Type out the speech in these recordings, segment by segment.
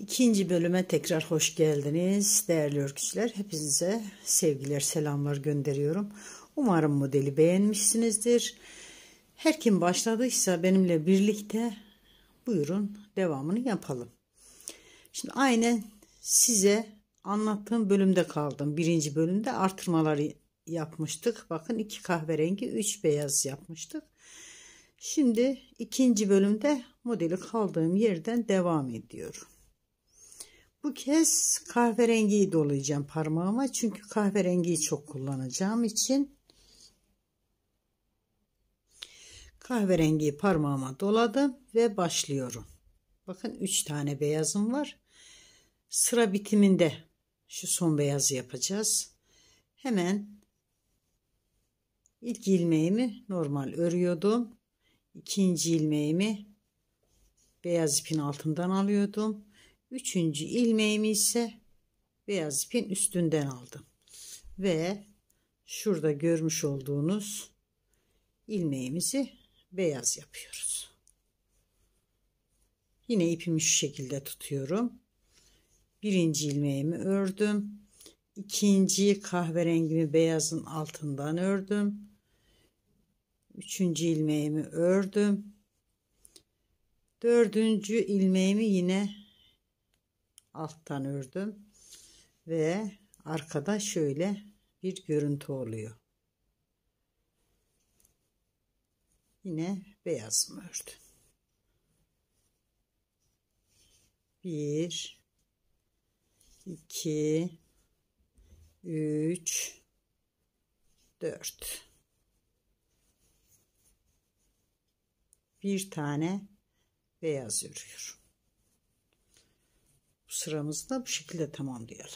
İkinci bölüme tekrar hoş geldiniz değerli örgüçler. Hepinize sevgiler, selamlar gönderiyorum. Umarım modeli beğenmişsinizdir. Her kim başladıysa benimle birlikte buyurun devamını yapalım. Şimdi aynen size anlattığım bölümde kaldım. Birinci bölümde artırmaları yapmıştık. Bakın iki kahverengi, üç beyaz yapmıştık. Şimdi ikinci bölümde modeli kaldığım yerden devam ediyorum. Bu kez kahverengiyi dolayacağım parmağıma. Çünkü kahverengiyi çok kullanacağım için. Kahverengiyi parmağıma doladım ve başlıyorum. Bakın 3 tane beyazım var. Sıra bitiminde şu son beyazı yapacağız. Hemen ilk ilmeğimi normal örüyordum. ikinci ilmeğimi beyaz ipin altından alıyordum. Üçüncü ilmeğimi ise beyaz ipin üstünden aldım. Ve şurada görmüş olduğunuz ilmeğimizi beyaz yapıyoruz. Yine ipimi şu şekilde tutuyorum. Birinci ilmeğimi ördüm. İkinciyi kahverengimi beyazın altından ördüm. Üçüncü ilmeğimi ördüm. Dördüncü ilmeğimi yine alttan ördüm ve arkada şöyle bir görüntü oluyor. Yine beyaz mı ördüm. Bir, iki, üç, dört. Bir tane beyaz örüyorum. Bu sıramızı da bu şekilde tamamlayalım.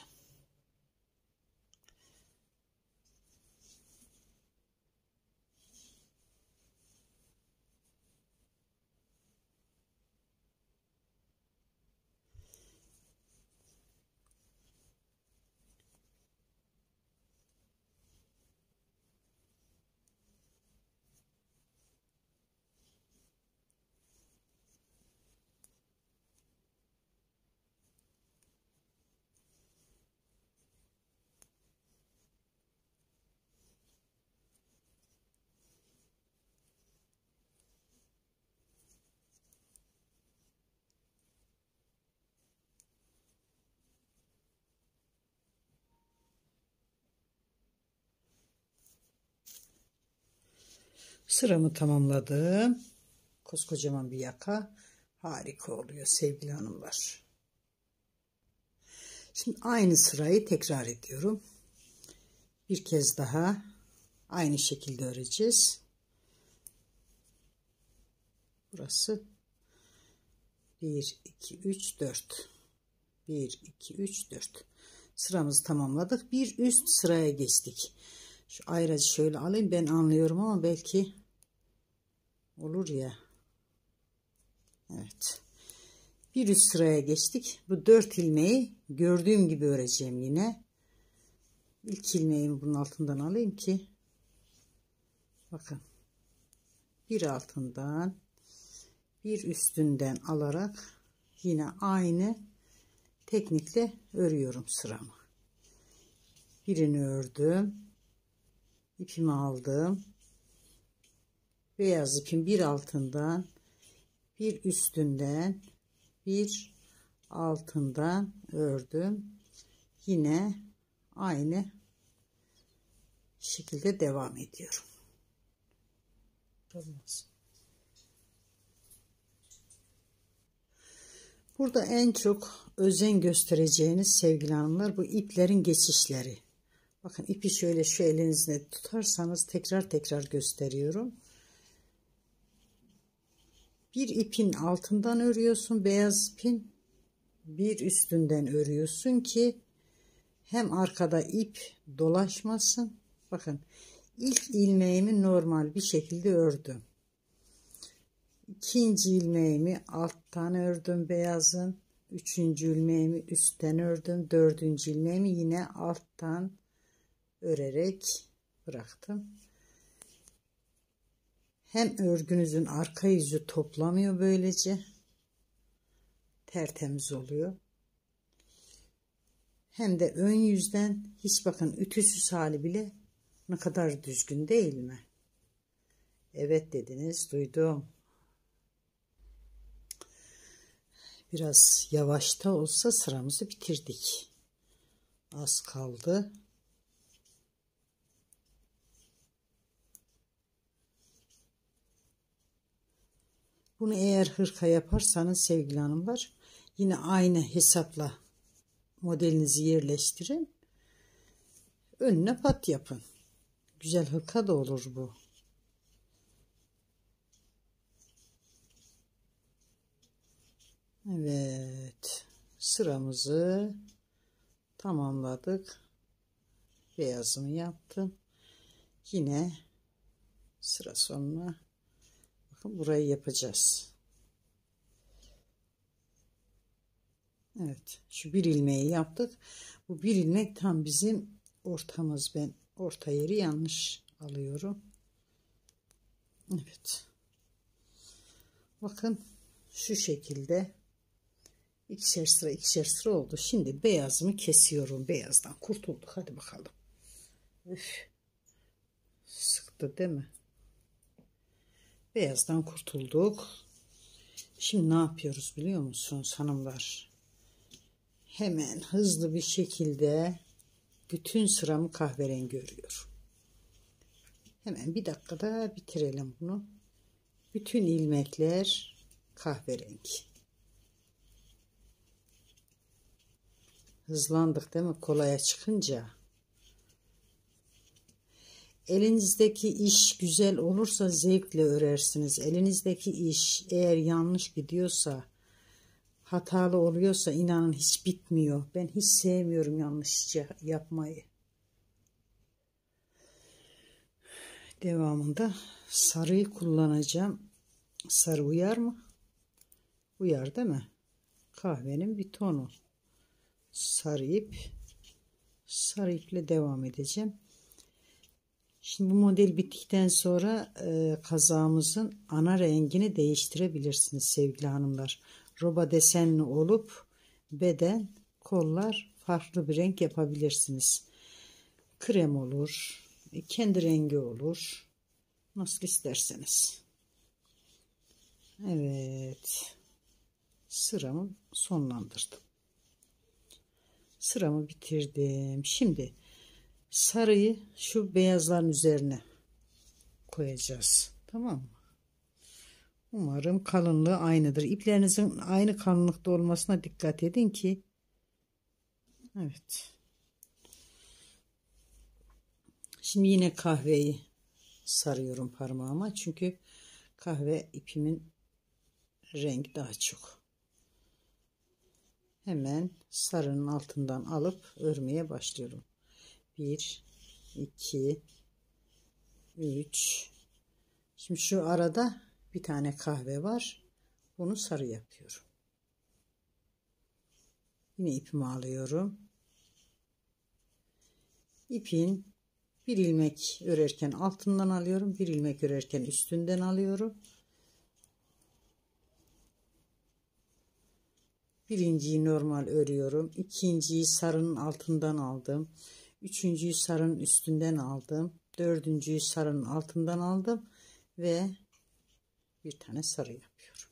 Sıramı tamamladım. Koskocaman bir yaka. Harika oluyor sevgili hanımlar. Şimdi aynı sırayı tekrar ediyorum. Bir kez daha aynı şekilde öreceğiz. Burası 1, 2, 3, 4. 1, 2, 3, 4. Sıramızı tamamladık. Bir üst sıraya geçtik. Şu ayracı şöyle alayım. Ben anlıyorum ama belki olur ya. Evet. Bir üst sıraya geçtik. Bu dört ilmeği gördüğüm gibi öreceğim yine. İlk ilmeğimi bunun altından alayım ki. Bakın. Bir altından bir üstünden alarak yine aynı teknikle örüyorum sıramı. Birini ördüm. ipimi aldım beyaz ipin bir altından bir üstünden bir altından ördüm yine aynı şekilde devam ediyorum burada en çok özen göstereceğiniz sevgili hanımlar bu iplerin geçişleri bakın ipi şöyle şu elinizle tutarsanız tekrar tekrar gösteriyorum bir ipin altından örüyorsun beyaz ipin bir üstünden örüyorsun ki hem arkada ip dolaşmasın bakın ilk ilmeğimi normal bir şekilde ördüm ikinci ilmeğimi alttan ördüm beyazın üçüncü ilmeğimi üstten ördüm dördüncü ilmeğimi yine alttan örerek bıraktım hem örgünüzün arka yüzü toplamıyor böylece. Tertemiz oluyor. Hem de ön yüzden hiç bakın ütüsüz hali bile ne kadar düzgün değil mi? Evet dediniz duydum. Biraz yavaşta olsa sıramızı bitirdik. Az kaldı. Bunu eğer hırka yaparsanız sevgili hanımlar yine aynı hesapla modelinizi yerleştirin. Önüne pat yapın. Güzel hırka da olur bu. Evet. Sıramızı tamamladık. Beyazımı yaptım. Yine sıra sonuna Bakın burayı yapacağız. Evet. Şu bir ilmeği yaptık. Bu bir ilmek tam bizim ortamız. Ben orta yeri yanlış alıyorum. Evet. Bakın şu şekilde ikişer sıra ikişer sıra oldu. Şimdi beyazımı kesiyorum. Beyazdan kurtulduk. Hadi bakalım. Üf. Sıktı değil mi? Beyazdan kurtulduk. Şimdi ne yapıyoruz biliyor musunuz hanımlar? Hemen hızlı bir şekilde bütün sıramı kahverengi görüyor. Hemen bir dakikada bitirelim bunu. Bütün ilmekler kahverengi. Hızlandık değil mi? Kolaya çıkınca. Elinizdeki iş güzel olursa zevkle örersiniz. Elinizdeki iş eğer yanlış gidiyorsa, hatalı oluyorsa inanın hiç bitmiyor. Ben hiç sevmiyorum yanlışça yapmayı. Devamında sarıyı kullanacağım. Sarı uyar mı? Uyar değil mi? Kahvenin bir tonu. Sarı ip. Sarı iple devam edeceğim. Şimdi bu model bittikten sonra e, kazağımızın ana rengini değiştirebilirsiniz sevgili hanımlar. Roba desenli olup beden, kollar farklı bir renk yapabilirsiniz. Krem olur, e, kendi rengi olur. Nasıl isterseniz. Evet. Sıramı sonlandırdım. Sıramı bitirdim. Şimdi sarıyı şu beyazların üzerine koyacağız. Tamam mı? Umarım kalınlığı aynıdır. İplerinizin aynı kalınlıkta olmasına dikkat edin ki Evet. Şimdi yine kahveyi sarıyorum parmağıma. Çünkü kahve ipimin rengi daha çok. Hemen sarının altından alıp örmeye başlıyorum. 1 2 3 Şimdi şu arada bir tane kahve var. Bunu sarı yapıyorum. Yine ipimi alıyorum. İpin bir ilmek örerken altından alıyorum. Bir ilmek örerken üstünden alıyorum. Birinciyi normal örüyorum. ikinciyi sarının altından aldım. Üçüncüyü sarının üstünden aldım. Dördüncüyü sarının altından aldım. Ve bir tane sarı yapıyorum.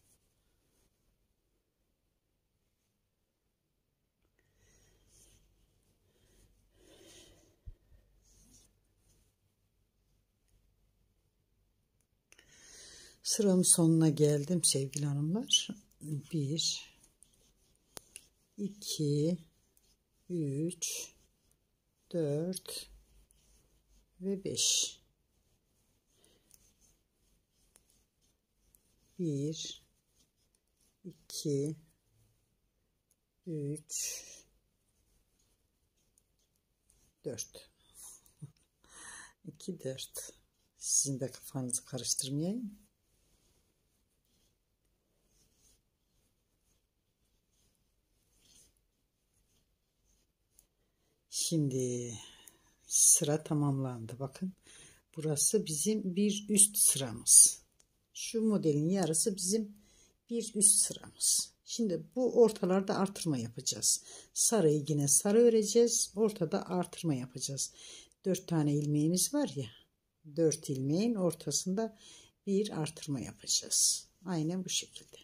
Sıramın sonuna geldim sevgili hanımlar. 1 2 3 4 ve 5 1 2 3 4 2 4 sizin de kafanızı karıştırmayayım Şimdi sıra tamamlandı. Bakın burası bizim bir üst sıramız. Şu modelin yarısı bizim bir üst sıramız. Şimdi bu ortalarda artırma yapacağız. Sarıyı yine sarı öreceğiz. Ortada artırma yapacağız. 4 tane ilmeğimiz var ya. 4 ilmeğin ortasında bir artırma yapacağız. Aynen bu şekilde.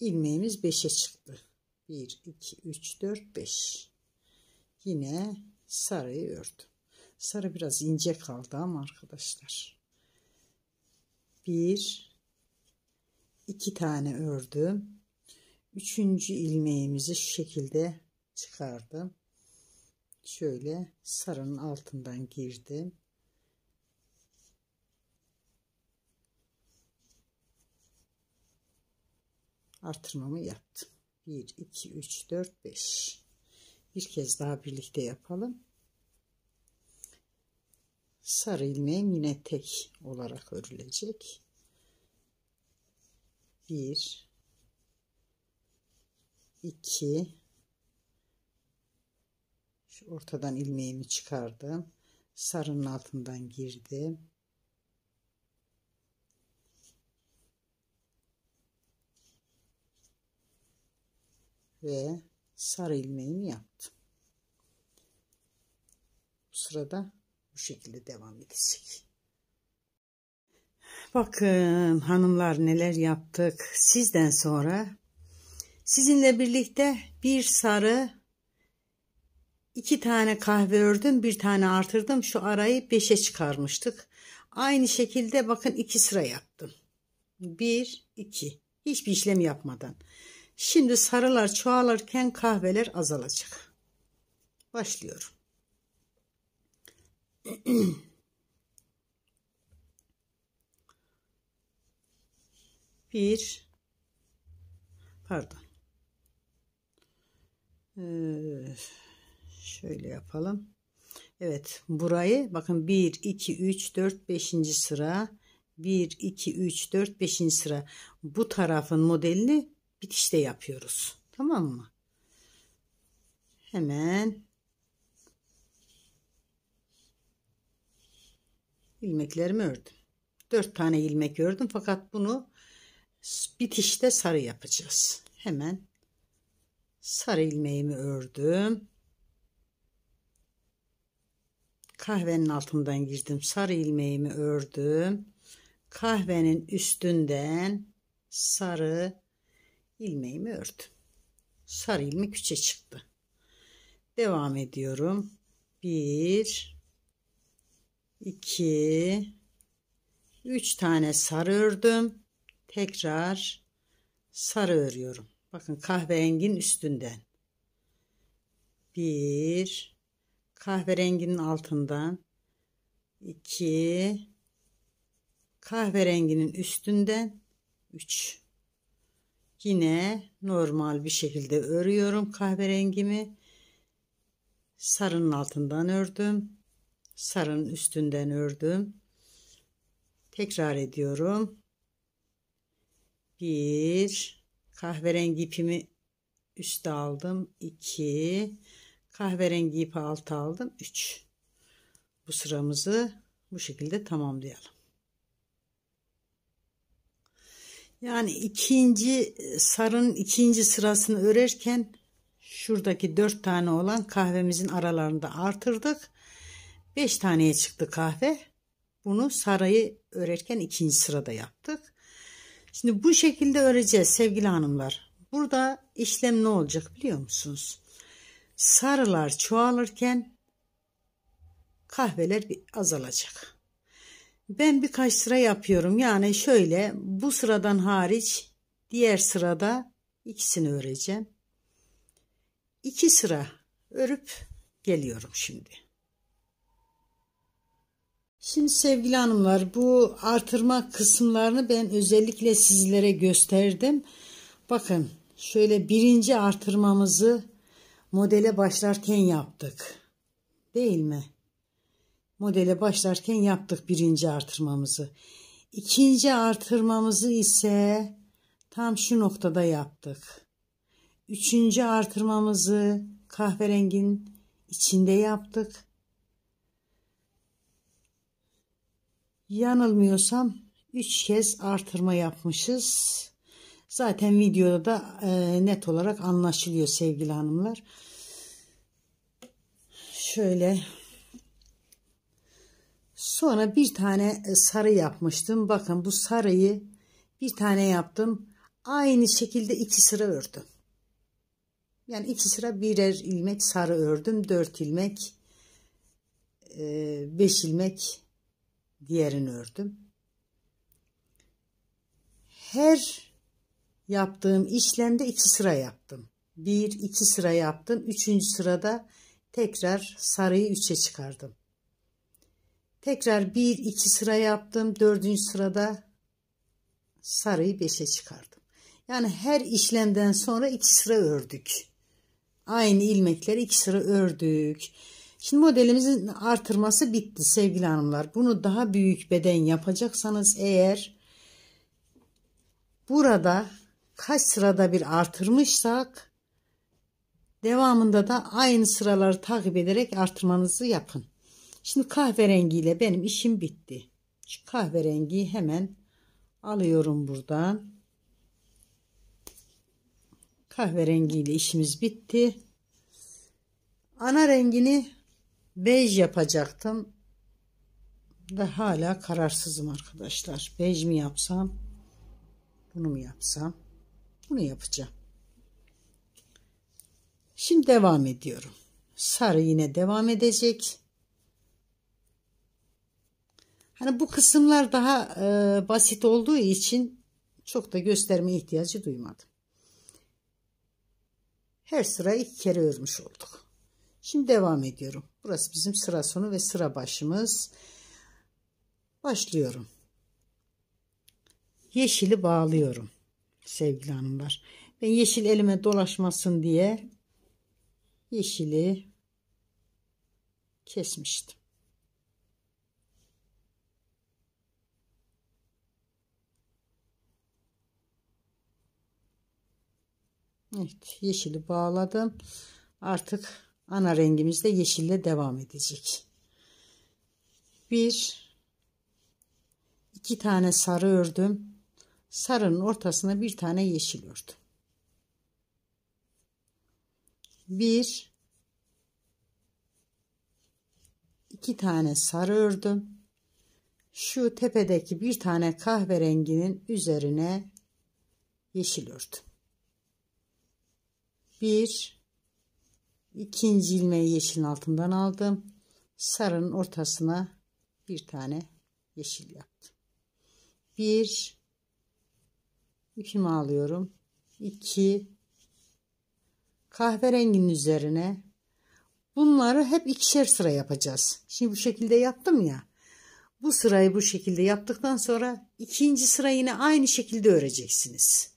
ilmeğimiz 5'e çıktı. 1, 2, 3, 4, 5. Yine sarıyı ördüm. Sarı biraz ince kaldı ama arkadaşlar. 1, 2 tane ördüm. Üçüncü ilmeğimizi şu şekilde çıkardım. Şöyle sarının altından girdim. artırmamı yaptım. 1, 2, 3, 4, 5. Bir kez daha birlikte yapalım. Sarı ilmeğim yine tek olarak örülecek. 1, 2, şu ortadan ilmeğimi çıkardım. Sarının altından girdim. ve sarı ilmeğimi yaptım. Bu sırada bu şekilde devam edecek. Bakın hanımlar neler yaptık. Sizden sonra sizinle birlikte bir sarı iki tane kahve ördüm bir tane artırdım şu arayı beşe çıkarmıştık aynı şekilde bakın iki sıra yaptım bir iki hiçbir işlem yapmadan Şimdi sarılar çoğalırken kahveler azalacak. Başlıyorum. Bir pardon ee, şöyle yapalım Evet burayı bakın 1 2 3 4 5. sıra 1 2 3 4 5. sıra bu tarafın modelini bitişte yapıyoruz. Tamam mı? Hemen ilmeklerimi ördüm. 4 tane ilmek ördüm fakat bunu bitişte sarı yapacağız. Hemen sarı ilmeğimi ördüm. Kahvenin altından girdim. Sarı ilmeğimi ördüm. Kahvenin üstünden sarı ilmeğimi ördüm. Sarı ilmek 3'e çıktı. Devam ediyorum. 1 2 3 tane sarı ördüm. Tekrar sarı örüyorum. Bakın kahverengin üstünden. 1 kahverenginin altından 2 kahverenginin üstünden 3 Yine normal bir şekilde örüyorum kahverengimi. Sarının altından ördüm. Sarının üstünden ördüm. Tekrar ediyorum. Bir kahverengi ipimi üste aldım. iki kahverengi ipi alta aldım. üç bu sıramızı bu şekilde tamamlayalım. Yani ikinci e, sarının ikinci sırasını örerken şuradaki dört tane olan kahvemizin aralarında artırdık. Beş taneye çıktı kahve. Bunu sarayı örerken ikinci sırada yaptık. Şimdi bu şekilde öreceğiz sevgili hanımlar. Burada işlem ne olacak biliyor musunuz? Sarılar çoğalırken kahveler bir azalacak. Ben birkaç sıra yapıyorum. Yani şöyle bu sıradan hariç diğer sırada ikisini öreceğim. iki sıra örüp geliyorum şimdi. Şimdi sevgili hanımlar bu artırma kısımlarını ben özellikle sizlere gösterdim. Bakın şöyle birinci artırmamızı modele başlarken yaptık. Değil mi? modele başlarken yaptık birinci artırmamızı. İkinci artırmamızı ise tam şu noktada yaptık. Üçüncü artırmamızı kahverengin içinde yaptık. Yanılmıyorsam 3 kez artırma yapmışız. Zaten videoda da e, net olarak anlaşılıyor sevgili hanımlar. Şöyle Sonra bir tane e, sarı yapmıştım. Bakın bu sarıyı bir tane yaptım. Aynı şekilde iki sıra ördüm. Yani iki sıra birer ilmek sarı ördüm. Dört ilmek, e, beş ilmek diğerini ördüm. Her yaptığım işlemde iki sıra yaptım. Bir, iki sıra yaptım. Üçüncü sırada tekrar sarıyı üçe çıkardım. Tekrar 1 2 sıra yaptım. 4. sırada sarıyı 5'e çıkardım. Yani her işlemden sonra 2 sıra ördük. Aynı ilmekleri 2 sıra ördük. Şimdi modelimizin artırması bitti sevgili hanımlar. Bunu daha büyük beden yapacaksanız eğer burada kaç sırada bir artırmışsak devamında da aynı sıraları takip ederek artırmanızı yapın. Şimdi kahverengiyle benim işim bitti. Şu kahverengiyi hemen alıyorum buradan. Kahverengiyle işimiz bitti. Ana rengini bej yapacaktım. Ve hala kararsızım arkadaşlar. Bej mi yapsam? Bunu mu yapsam? Bunu yapacağım. Şimdi devam ediyorum. Sarı yine devam edecek. Hani bu kısımlar daha e, basit olduğu için çok da gösterme ihtiyacı duymadım. Her sırayı iki kere örmüş olduk. Şimdi devam ediyorum. Burası bizim sıra sonu ve sıra başımız. Başlıyorum. Yeşili bağlıyorum sevgili hanımlar. Ben yeşil elime dolaşmasın diye yeşili kesmiştim. Evet yeşili bağladım. Artık ana rengimiz de yeşille devam edecek. Bir iki tane sarı ördüm. Sarının ortasına bir tane yeşil ördüm. Bir iki tane sarı ördüm. Şu tepedeki bir tane kahverenginin üzerine yeşil ördüm bir ikinci ilmeği yeşil altından aldım sarının ortasına bir tane yeşil yaptım bir ipimi alıyorum iki kahverenginin üzerine bunları hep ikişer sıra yapacağız şimdi bu şekilde yaptım ya bu sırayı bu şekilde yaptıktan sonra ikinci sırayı yine aynı şekilde öreceksiniz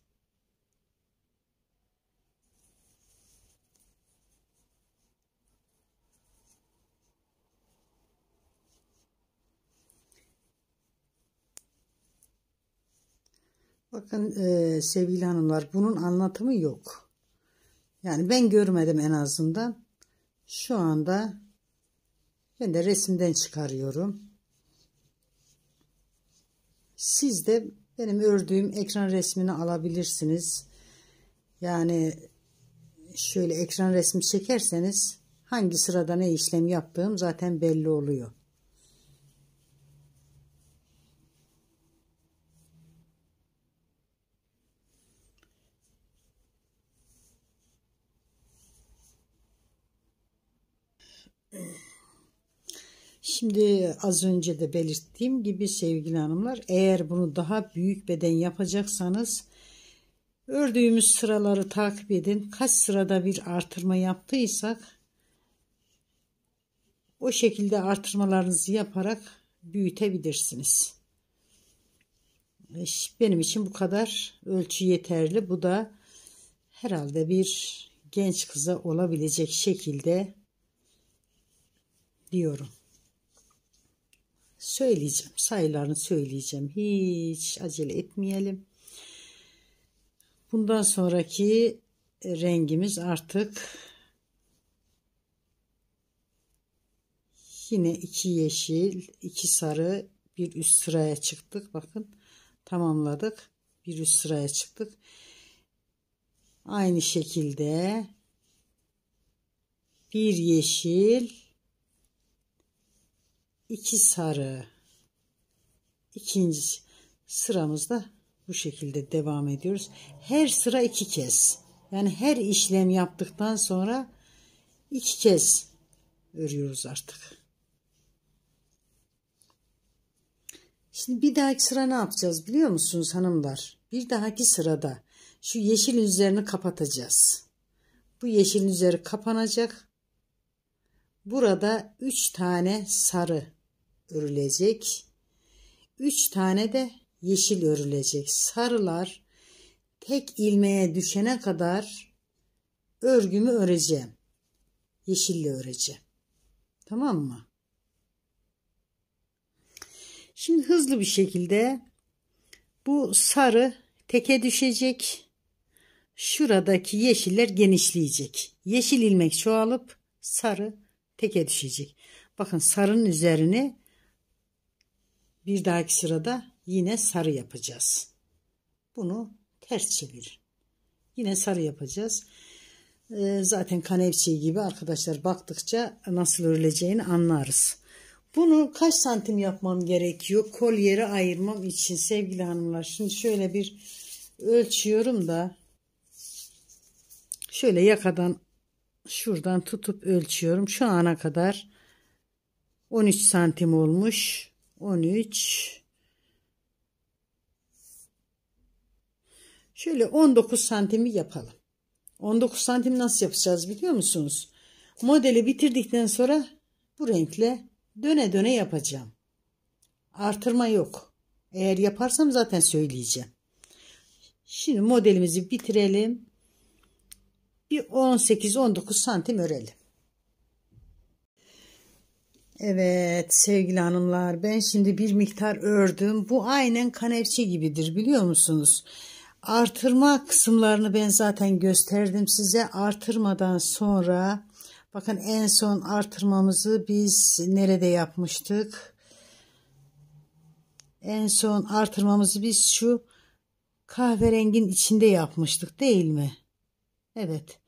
Bakın e, sevgili hanımlar bunun anlatımı yok. Yani ben görmedim en azından. Şu anda ben de resimden çıkarıyorum. Siz de benim ördüğüm ekran resmini alabilirsiniz. Yani şöyle ekran resmi çekerseniz hangi sırada ne işlem yaptığım zaten belli oluyor. Şimdi az önce de belirttiğim gibi sevgili hanımlar eğer bunu daha büyük beden yapacaksanız ördüğümüz sıraları takip edin. Kaç sırada bir artırma yaptıysak o şekilde artırmalarınızı yaparak büyütebilirsiniz. Benim için bu kadar ölçü yeterli. Bu da herhalde bir genç kıza olabilecek şekilde diyorum söyleyeceğim. Sayılarını söyleyeceğim. Hiç acele etmeyelim. Bundan sonraki rengimiz artık yine iki yeşil, iki sarı bir üst sıraya çıktık. Bakın tamamladık. Bir üst sıraya çıktık. Aynı şekilde bir yeşil 2 sarı ikinci sıramızda bu şekilde devam ediyoruz. Her sıra iki kez. Yani her işlem yaptıktan sonra iki kez örüyoruz artık. Şimdi bir dahaki sıra ne yapacağız biliyor musunuz hanımlar? Bir dahaki sırada şu yeşil üzerini kapatacağız. Bu yeşil üzeri kapanacak. Burada üç tane sarı örülecek. Üç tane de yeşil örülecek. Sarılar tek ilmeğe düşene kadar örgümü öreceğim. Yeşille öreceğim. Tamam mı? Şimdi hızlı bir şekilde bu sarı teke düşecek. Şuradaki yeşiller genişleyecek. Yeşil ilmek çoğalıp sarı teke düşecek. Bakın sarının üzerine bir dahaki sırada yine sarı yapacağız. Bunu ters çevir. Yine sarı yapacağız. Ee, zaten kanepçe gibi arkadaşlar baktıkça nasıl örüleceğini anlarız. Bunu kaç santim yapmam gerekiyor kolyeri ayırmam için sevgili hanımlar. Şimdi şöyle bir ölçüyorum da şöyle yakadan şuradan tutup ölçüyorum. Şu ana kadar 13 santim olmuş. 13 şöyle 19 santimi yapalım 19 santim nasıl yapacağız biliyor musunuz modeli bitirdikten sonra bu renkle döne döne yapacağım artırma yok eğer yaparsam zaten söyleyeceğim şimdi modelimizi bitirelim bir 18-19 santim örelim Evet sevgili hanımlar ben şimdi bir miktar ördüm. Bu aynen kanepçe gibidir biliyor musunuz? Artırma kısımlarını ben zaten gösterdim size. Artırmadan sonra bakın en son artırmamızı biz nerede yapmıştık? En son artırmamızı biz şu kahverengin içinde yapmıştık değil mi? Evet.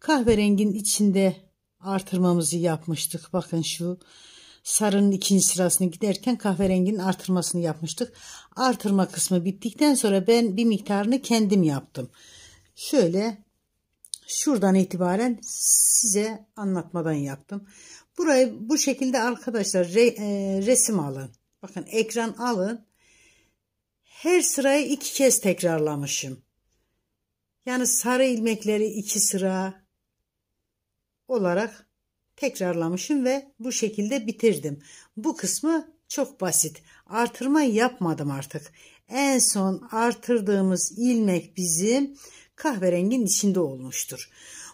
Kahverengin içinde artırmamızı yapmıştık. Bakın şu sarının ikinci sırasını giderken kahverenginin artırmasını yapmıştık. Artırma kısmı bittikten sonra ben bir miktarını kendim yaptım. Şöyle şuradan itibaren size anlatmadan yaptım. Burayı bu şekilde arkadaşlar re, e, resim alın. Bakın ekran alın. Her sırayı iki kez tekrarlamışım. Yani sarı ilmekleri iki sıra, olarak tekrarlamışım ve bu şekilde bitirdim. Bu kısmı çok basit. Artırma yapmadım artık. En son artırdığımız ilmek bizim kahverengin içinde olmuştur.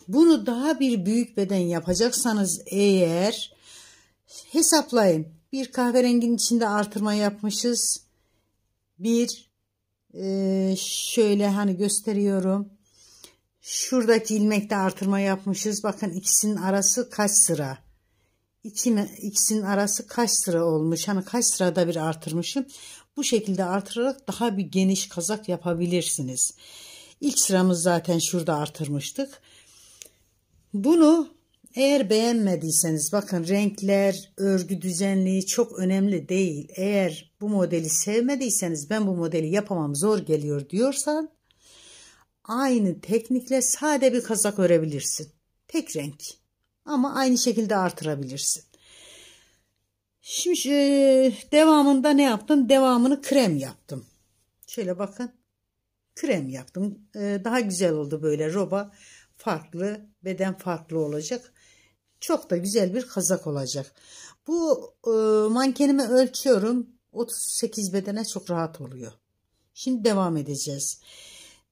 Bunu daha bir büyük beden yapacaksanız eğer hesaplayın. Bir kahverengin içinde artırma yapmışız. Bir e, şöyle hani gösteriyorum. Şuradaki ilmekte artırma yapmışız. Bakın ikisinin arası kaç sıra? İkine, ikisinin arası kaç sıra olmuş? Hani kaç sırada bir artırmışım? Bu şekilde artırarak daha bir geniş kazak yapabilirsiniz. İlk sıramız zaten şurada artırmıştık. Bunu eğer beğenmediyseniz bakın renkler, örgü düzenliği çok önemli değil. Eğer bu modeli sevmediyseniz ben bu modeli yapamam zor geliyor diyorsan aynı teknikle sade bir kazak örebilirsin. Tek renk ama aynı şekilde artırabilirsin. Şimdi e, devamında ne yaptım? Devamını krem yaptım. Şöyle bakın. Krem yaptım. E, daha güzel oldu böyle roba. Farklı, beden farklı olacak. Çok da güzel bir kazak olacak. Bu e, mankenime ölçüyorum. 38 bedene çok rahat oluyor. Şimdi devam edeceğiz.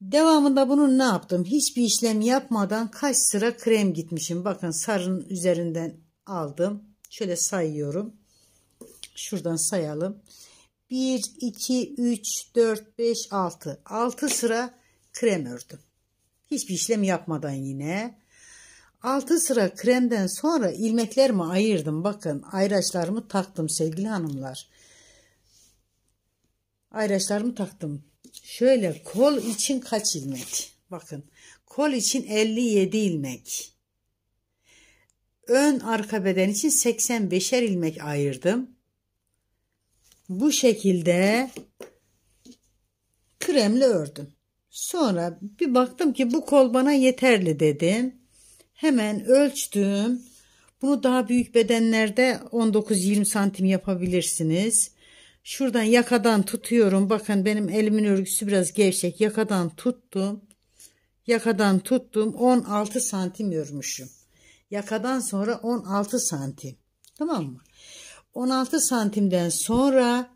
Devamında bunu ne yaptım? Hiçbir işlem yapmadan kaç sıra krem gitmişim. Bakın sarının üzerinden aldım. Şöyle sayıyorum. Şuradan sayalım. 1, 2, 3, 4, 5, 6. 6 sıra krem ördüm. Hiçbir işlem yapmadan yine. 6 sıra kremden sonra ilmeklerimi ayırdım. Bakın ayraçlarımı taktım sevgili hanımlar. Ayraçlarımı taktım şöyle kol için kaç ilmek? Bakın kol için 57 ilmek. Ön arka beden için 85'er ilmek ayırdım. Bu şekilde kremle ördüm. Sonra bir baktım ki bu kol bana yeterli dedim. Hemen ölçtüm. Bunu daha büyük bedenlerde 19-20 santim yapabilirsiniz. Şuradan yakadan tutuyorum. Bakın benim elimin örgüsü biraz gevşek. Yakadan tuttum. Yakadan tuttum. 16 santim örmüşüm. Yakadan sonra 16 santim. Tamam mı? 16 santimden sonra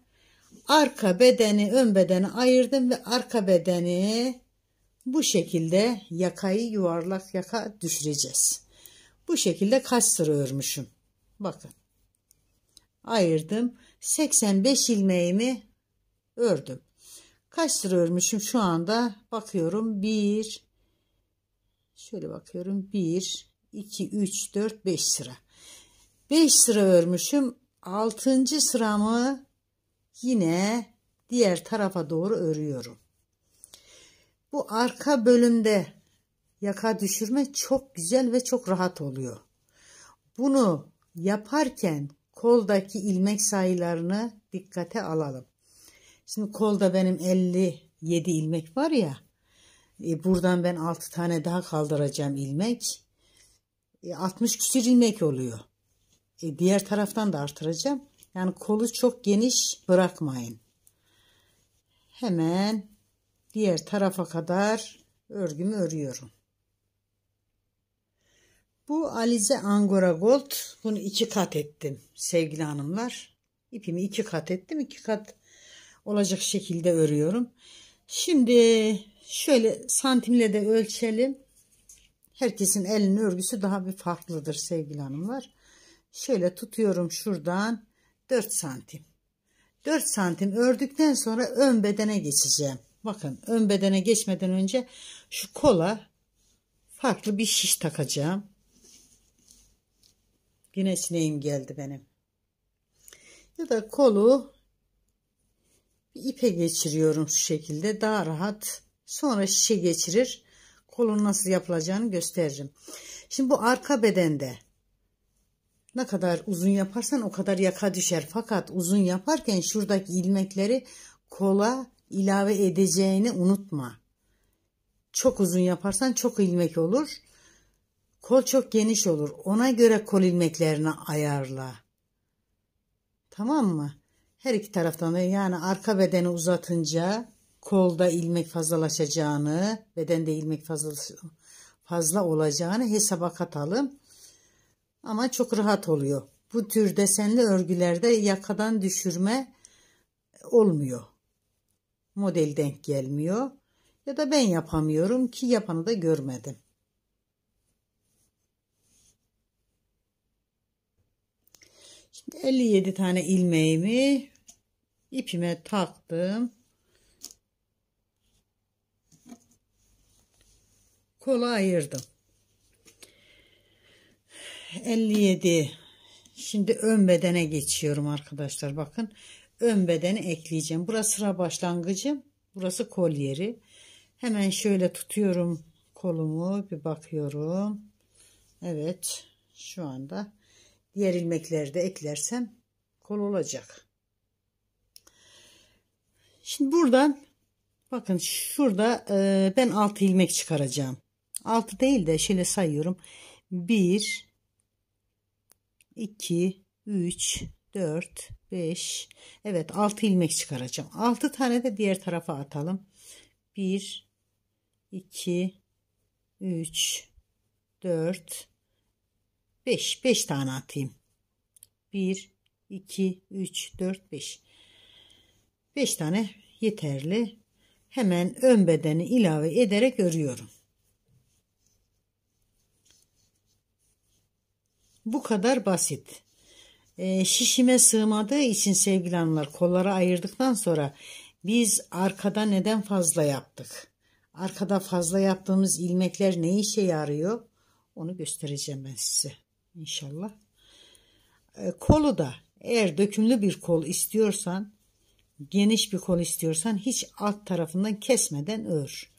arka bedeni ön bedeni ayırdım ve arka bedeni bu şekilde yakayı yuvarlak yaka düşüreceğiz. Bu şekilde kaç sıra örmüşüm. Bakın. Ayırdım. 85 ilmeğimi ördüm. Kaç sıra örmüşüm şu anda bakıyorum. 1 şöyle bakıyorum. 1 2 3 4 5 sıra. 5 sıra örmüşüm. 6. sıramı yine diğer tarafa doğru örüyorum. Bu arka bölümde yaka düşürme çok güzel ve çok rahat oluyor. Bunu yaparken koldaki ilmek sayılarını dikkate alalım. Şimdi kolda benim 57 ilmek var ya. E, buradan ben 6 tane daha kaldıracağım ilmek. E, 60 küsür ilmek oluyor. E, diğer taraftan da artıracağım. Yani kolu çok geniş bırakmayın. Hemen diğer tarafa kadar örgümü örüyorum. Bu Alize Angora Gold. Bunu iki kat ettim sevgili hanımlar. İpimi iki kat ettim. iki kat olacak şekilde örüyorum. Şimdi şöyle santimle de ölçelim. Herkesin elinin örgüsü daha bir farklıdır sevgili hanımlar. Şöyle tutuyorum şuradan 4 santim. 4 santim ördükten sonra ön bedene geçeceğim. Bakın ön bedene geçmeden önce şu kola farklı bir şiş takacağım. Yine sineğim geldi benim. Ya da kolu bir ipe geçiriyorum şu şekilde. Daha rahat. Sonra şişe geçirir. Kolun nasıl yapılacağını gösteririm. Şimdi bu arka bedende ne kadar uzun yaparsan o kadar yaka düşer. Fakat uzun yaparken şuradaki ilmekleri kola ilave edeceğini unutma. Çok uzun yaparsan çok ilmek olur. Kol çok geniş olur. Ona göre kol ilmeklerini ayarla. Tamam mı? Her iki taraftan da yani arka bedeni uzatınca kolda ilmek fazlalaşacağını, bedende ilmek fazla fazla olacağını hesaba katalım. Ama çok rahat oluyor. Bu tür desenli örgülerde yakadan düşürme olmuyor. Model denk gelmiyor. Ya da ben yapamıyorum ki yapanı da görmedim. 57 tane ilmeğimi ipime taktım. Kola ayırdım. 57 şimdi ön bedene geçiyorum arkadaşlar bakın ön bedeni ekleyeceğim burası sıra başlangıcım. burası kol yeri hemen şöyle tutuyorum kolumu bir bakıyorum Evet şu anda Diğer ilmekleri de eklersem kol olacak. Şimdi buradan bakın şurada e, ben 6 ilmek çıkaracağım. 6 değil de şöyle sayıyorum. 1 2 3 4 5 Evet 6 ilmek çıkaracağım. 6 tane de diğer tarafa atalım. 1 2 3 4 5. 5 tane atayım. 1, 2, 3, 4, 5. 5 tane yeterli. Hemen ön bedeni ilave ederek örüyorum. Bu kadar basit. Ee, şişime sığmadığı için sevgili hanımlar kollara ayırdıktan sonra biz arkada neden fazla yaptık? Arkada fazla yaptığımız ilmekler ne işe yarıyor? Onu göstereceğim ben size inşallah. E, kolu da eğer dökümlü bir kol istiyorsan geniş bir kol istiyorsan hiç alt tarafından kesmeden ör.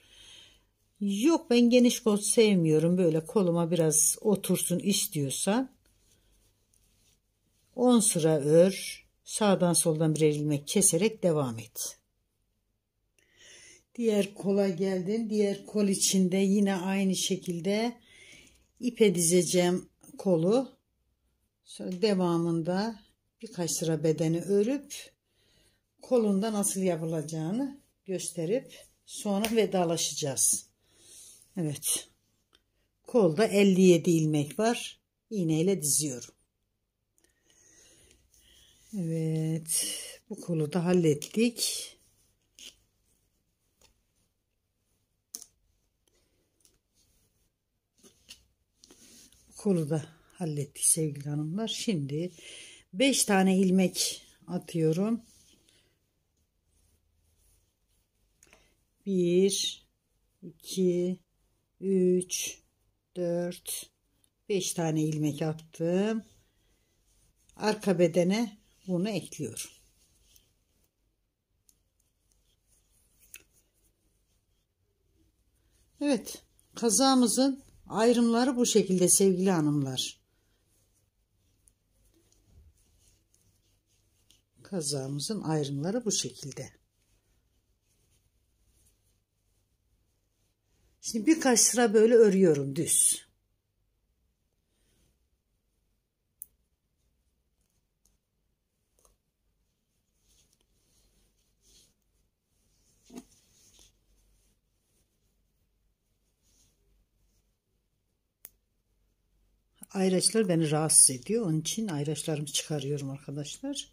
Yok ben geniş kol sevmiyorum böyle koluma biraz otursun istiyorsan 10 sıra ör sağdan soldan bir ilmek keserek devam et. Diğer kola geldin. Diğer kol içinde yine aynı şekilde ipe dizeceğim kolu sonra devamında birkaç sıra bedeni örüp kolunda nasıl yapılacağını gösterip sonra vedalaşacağız. Evet. Kolda 57 ilmek var. İğneyle diziyorum. Evet. Bu kolu da hallettik. kolu da hallettik sevgili hanımlar. Şimdi 5 tane ilmek atıyorum. 1 2 3 4 5 tane ilmek attım. Arka bedene bunu ekliyorum. Evet, kazamızın Ayrımları bu şekilde sevgili hanımlar. Kazağımızın ayrımları bu şekilde. Şimdi birkaç sıra böyle örüyorum düz. ayraçlar beni rahatsız ediyor. Onun için ayraçlarımı çıkarıyorum arkadaşlar.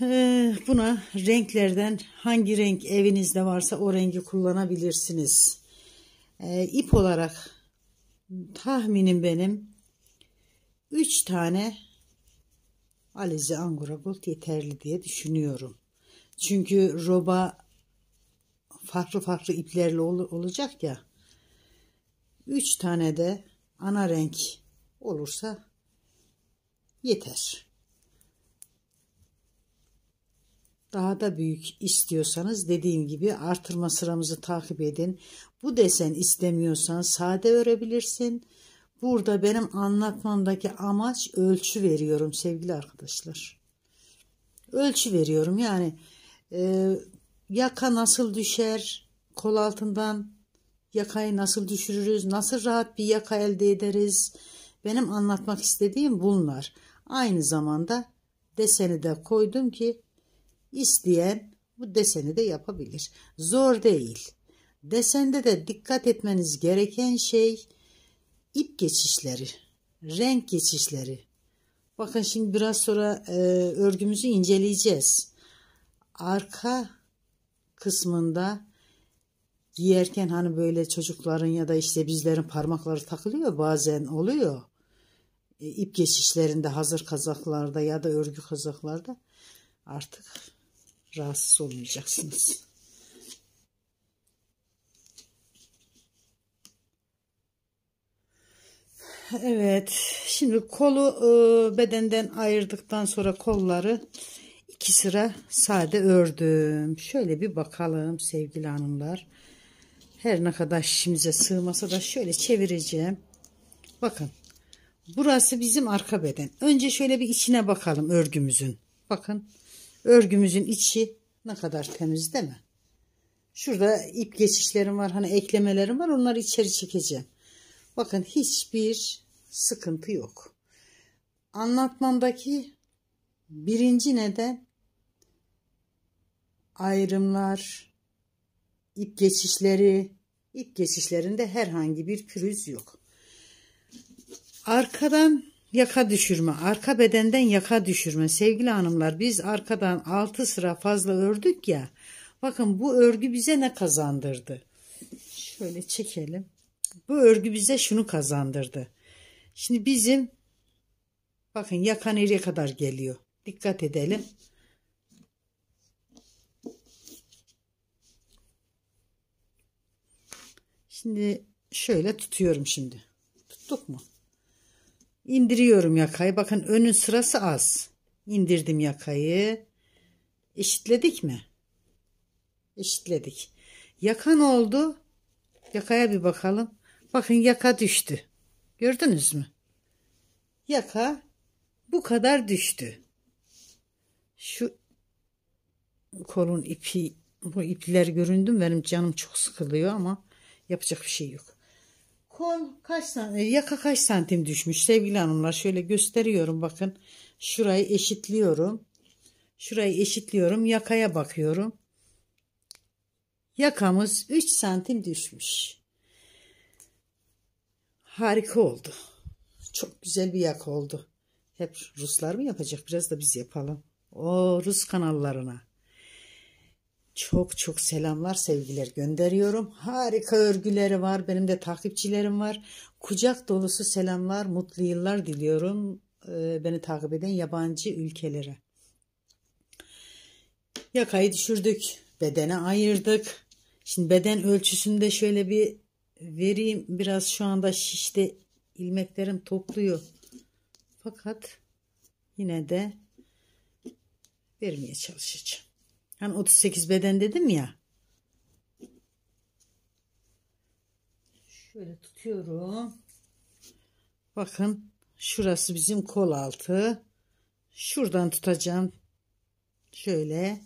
Ee, buna renklerden hangi renk evinizde varsa o rengi kullanabilirsiniz. Ee, ip olarak tahminim benim 3 tane alize angora gold yeterli diye düşünüyorum. Çünkü roba farklı farklı iplerle ol olacak ya. 3 tane de ana renk olursa yeter. Daha da büyük istiyorsanız dediğim gibi artırma sıramızı takip edin. Bu desen istemiyorsan sade örebilirsin. Burada benim anlatmamdaki amaç ölçü veriyorum sevgili arkadaşlar. Ölçü veriyorum yani e, yaka nasıl düşer kol altından yakayı nasıl düşürürüz, nasıl rahat bir yaka elde ederiz. Benim anlatmak istediğim bunlar. Aynı zamanda deseni de koydum ki isteyen bu deseni de yapabilir. Zor değil. Desende de dikkat etmeniz gereken şey ip geçişleri, renk geçişleri. Bakın şimdi biraz sonra e, örgümüzü inceleyeceğiz. Arka kısmında giyerken hani böyle çocukların ya da işte bizlerin parmakları takılıyor bazen oluyor. E, ip geçişlerinde hazır kazaklarda ya da örgü kazaklarda artık rahatsız olmayacaksınız. Evet şimdi kolu e, bedenden ayırdıktan sonra kolları iki sıra sade ördüm. Şöyle bir bakalım sevgili hanımlar her ne kadar şişimize sığmasa da şöyle çevireceğim. Bakın. Burası bizim arka beden. Önce şöyle bir içine bakalım örgümüzün. Bakın. Örgümüzün içi ne kadar temiz değil mi? Şurada ip geçişlerim var. Hani eklemelerim var. Onları içeri çekeceğim. Bakın hiçbir sıkıntı yok. Anlatmamdaki birinci neden ayrımlar, ip geçişleri ip geçişlerinde herhangi bir pürüz yok. Arkadan yaka düşürme, arka bedenden yaka düşürme. Sevgili hanımlar biz arkadan 6 sıra fazla ördük ya. Bakın bu örgü bize ne kazandırdı? Şöyle çekelim. Bu örgü bize şunu kazandırdı. Şimdi bizim bakın yaka nereye kadar geliyor? Dikkat edelim. Şimdi şöyle tutuyorum şimdi. Tuttuk mu? İndiriyorum yakayı. Bakın önün sırası az. İndirdim yakayı. Eşitledik mi? Eşitledik. Yakan oldu? Yakaya bir bakalım. Bakın yaka düştü. Gördünüz mü? Yaka bu kadar düştü. Şu kolun ipi bu ipler göründüm benim canım çok sıkılıyor ama Yapacak bir şey yok. Kol kaç santim, yaka kaç santim düşmüş sevgili hanımlar. Şöyle gösteriyorum bakın. Şurayı eşitliyorum. Şurayı eşitliyorum. Yakaya bakıyorum. Yakamız 3 santim düşmüş. Harika oldu. Çok güzel bir yaka oldu. Hep Ruslar mı yapacak? Biraz da biz yapalım. O Rus kanallarına. Çok çok selamlar sevgiler gönderiyorum. Harika örgüleri var. Benim de takipçilerim var. Kucak dolusu selamlar, mutlu yıllar diliyorum. Ee, beni takip eden yabancı ülkelere. Yakayı düşürdük. Bedene ayırdık. Şimdi beden ölçüsünde şöyle bir vereyim. Biraz şu anda şişte ilmeklerim topluyor. Fakat yine de vermeye çalışacağım. Hani 38 beden dedim ya. Şöyle tutuyorum. Bakın şurası bizim kol altı. Şuradan tutacağım. Şöyle.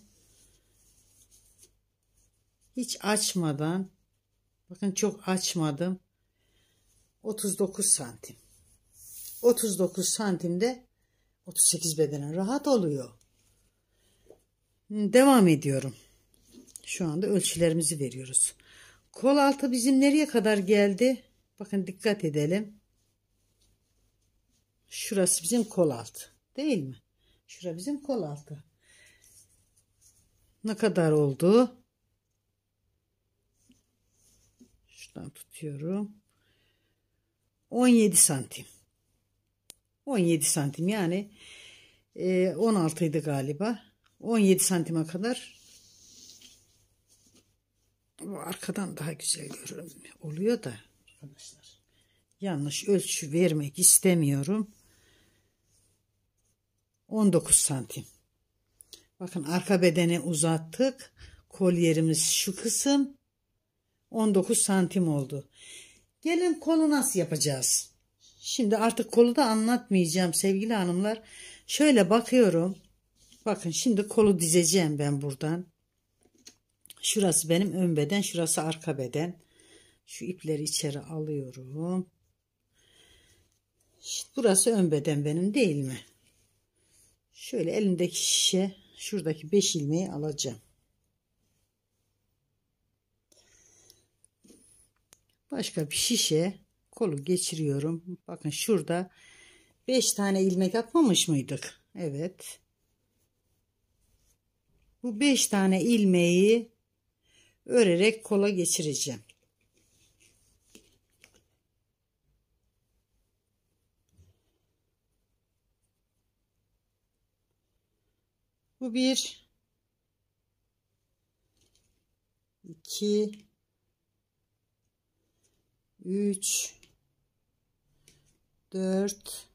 Hiç açmadan. Bakın çok açmadım. 39 santim. 39 santimde 38 bedene rahat oluyor. Devam ediyorum. Şu anda ölçülerimizi veriyoruz. Kol altı bizim nereye kadar geldi? Bakın dikkat edelim. Şurası bizim kol altı. Değil mi? Şura bizim kol altı. Ne kadar oldu? Şuradan tutuyorum. 17 santim. 17 santim yani 16 e, idi galiba. 17 santime kadar bu arkadan daha güzel görünüyor oluyor da arkadaşlar yanlış ölçü vermek istemiyorum 19 santim bakın arka bedeni uzattık kolyerimiz şu kısım 19 santim oldu gelin kolu nasıl yapacağız şimdi artık kolu da anlatmayacağım sevgili hanımlar şöyle bakıyorum Bakın şimdi kolu dizeceğim ben buradan. Şurası benim ön beden, şurası arka beden. Şu ipleri içeri alıyorum. İşte burası ön beden benim değil mi? Şöyle elimdeki şişe şuradaki 5 ilmeği alacağım. Başka bir şişe kolu geçiriyorum. Bakın şurada 5 tane ilmek atmamış mıydık? Evet bu 5 tane ilmeği örerek kola geçireceğim. Bu bir, iki, üç, dört,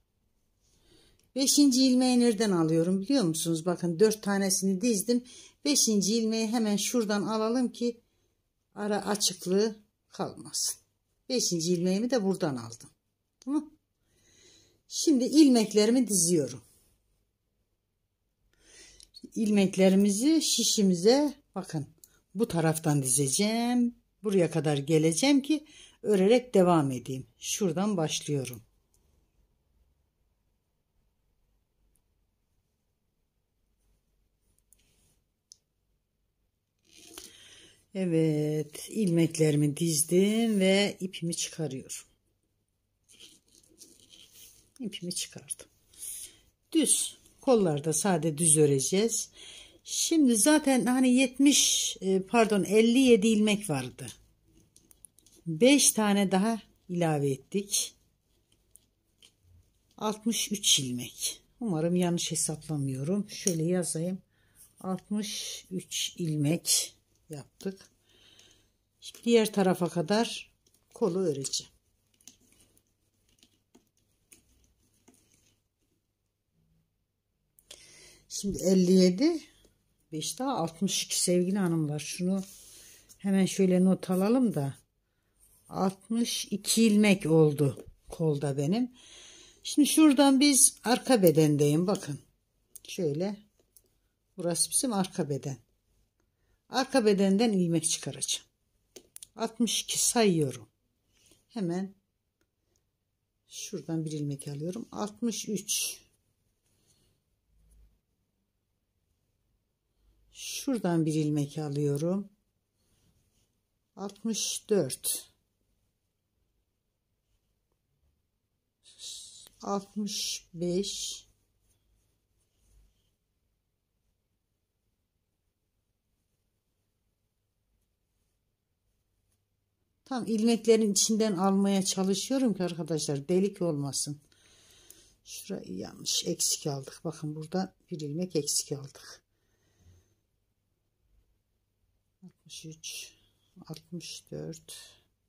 Beşinci ilmeği nereden alıyorum biliyor musunuz? Bakın dört tanesini dizdim. Beşinci ilmeği hemen şuradan alalım ki ara açıklığı kalmasın. Beşinci ilmeğimi de buradan aldım. Tamam. Şimdi ilmeklerimi diziyorum. İlmeklerimizi şişimize bakın bu taraftan dizeceğim. Buraya kadar geleceğim ki örerek devam edeyim. Şuradan başlıyorum. Evet ilmeklerimi dizdim ve ipimi çıkarıyorum. İpimi çıkardım. Düz kollarda sade düz öreceğiz. Şimdi zaten hani 70 e, pardon 57 ilmek vardı. 5 tane daha ilave ettik. 63 ilmek. Umarım yanlış hesaplamıyorum. Şöyle yazayım. 63 ilmek yaptık. diğer tarafa kadar kolu öreceğim. Şimdi 57 5 daha 62 sevgili hanımlar. Şunu hemen şöyle not alalım da 62 ilmek oldu kolda benim. Şimdi şuradan biz arka bedendeyim bakın. Şöyle burası bizim arka beden. Arka bedenden ilmek çıkaracağım. 62 sayıyorum. Hemen şuradan bir ilmek alıyorum. 63 Şuradan bir ilmek alıyorum. 64 65 Tam ilmeklerin içinden almaya çalışıyorum ki arkadaşlar delik olmasın. Şurayı yanlış eksik aldık. Bakın burada bir ilmek eksik aldık. 63 64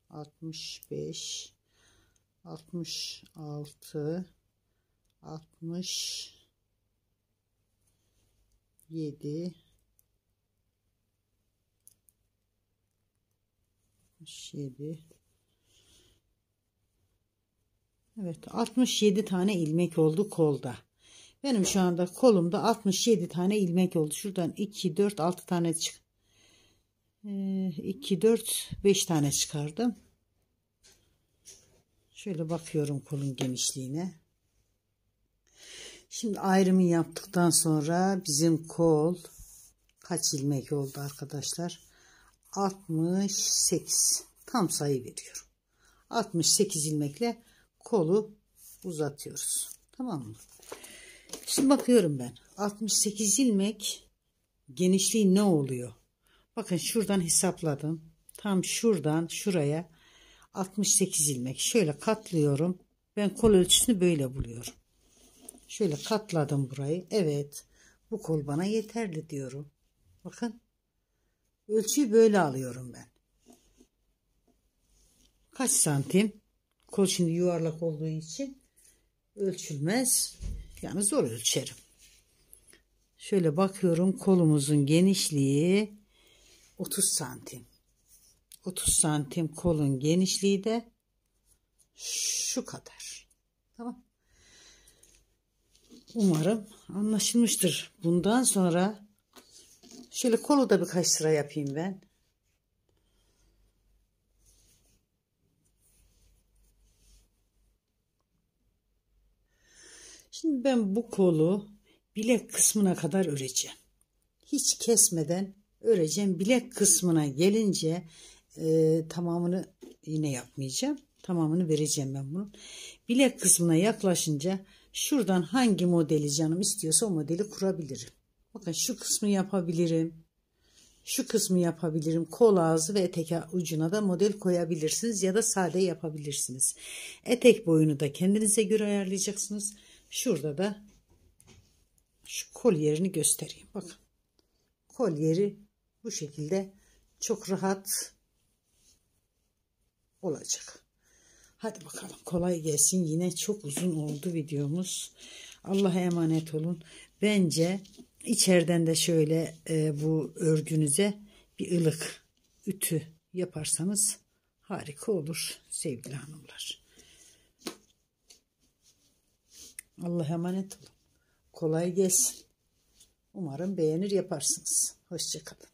65 66 67 67 Evet 67 tane ilmek oldu kolda. Benim şu anda kolumda 67 tane ilmek oldu. Şuradan 2 4 6 tane çık. 2 4 5 tane çıkardım. Şöyle bakıyorum kolun genişliğine. Şimdi ayrımı yaptıktan sonra bizim kol kaç ilmek oldu arkadaşlar? 68 tam sayı veriyorum. 68 ilmekle kolu uzatıyoruz. Tamam mı? Şimdi bakıyorum ben. 68 ilmek genişliği ne oluyor? Bakın şuradan hesapladım. Tam şuradan şuraya 68 ilmek. Şöyle katlıyorum. Ben kol ölçüsünü böyle buluyorum. Şöyle katladım burayı. Evet. Bu kol bana yeterli diyorum. Bakın Ölçüyü böyle alıyorum ben. Kaç santim? Kol şimdi yuvarlak olduğu için ölçülmez. Yani zor ölçerim. Şöyle bakıyorum kolumuzun genişliği 30 santim. 30 santim kolun genişliği de şu kadar. Tamam. Umarım anlaşılmıştır. Bundan sonra Şöyle kolu da birkaç sıra yapayım ben. Şimdi ben bu kolu bilek kısmına kadar öreceğim. Hiç kesmeden öreceğim. Bilek kısmına gelince e, tamamını yine yapmayacağım. Tamamını vereceğim ben bunun. Bilek kısmına yaklaşınca şuradan hangi modeli canım istiyorsa o modeli kurabilirim. Bakın şu kısmı yapabilirim. Şu kısmı yapabilirim. Kol ağzı ve etek ucuna da model koyabilirsiniz ya da sade yapabilirsiniz. Etek boyunu da kendinize göre ayarlayacaksınız. Şurada da şu kol yerini göstereyim. Bakın kol yeri bu şekilde çok rahat olacak. Hadi bakalım kolay gelsin. Yine çok uzun oldu videomuz. Allah'a emanet olun. Bence içeriden de şöyle e, bu örgünüze bir ılık ütü yaparsanız harika olur sevgili hanımlar. Allah'a emanet olun. Kolay gelsin. Umarım beğenir yaparsınız. Hoşçakalın.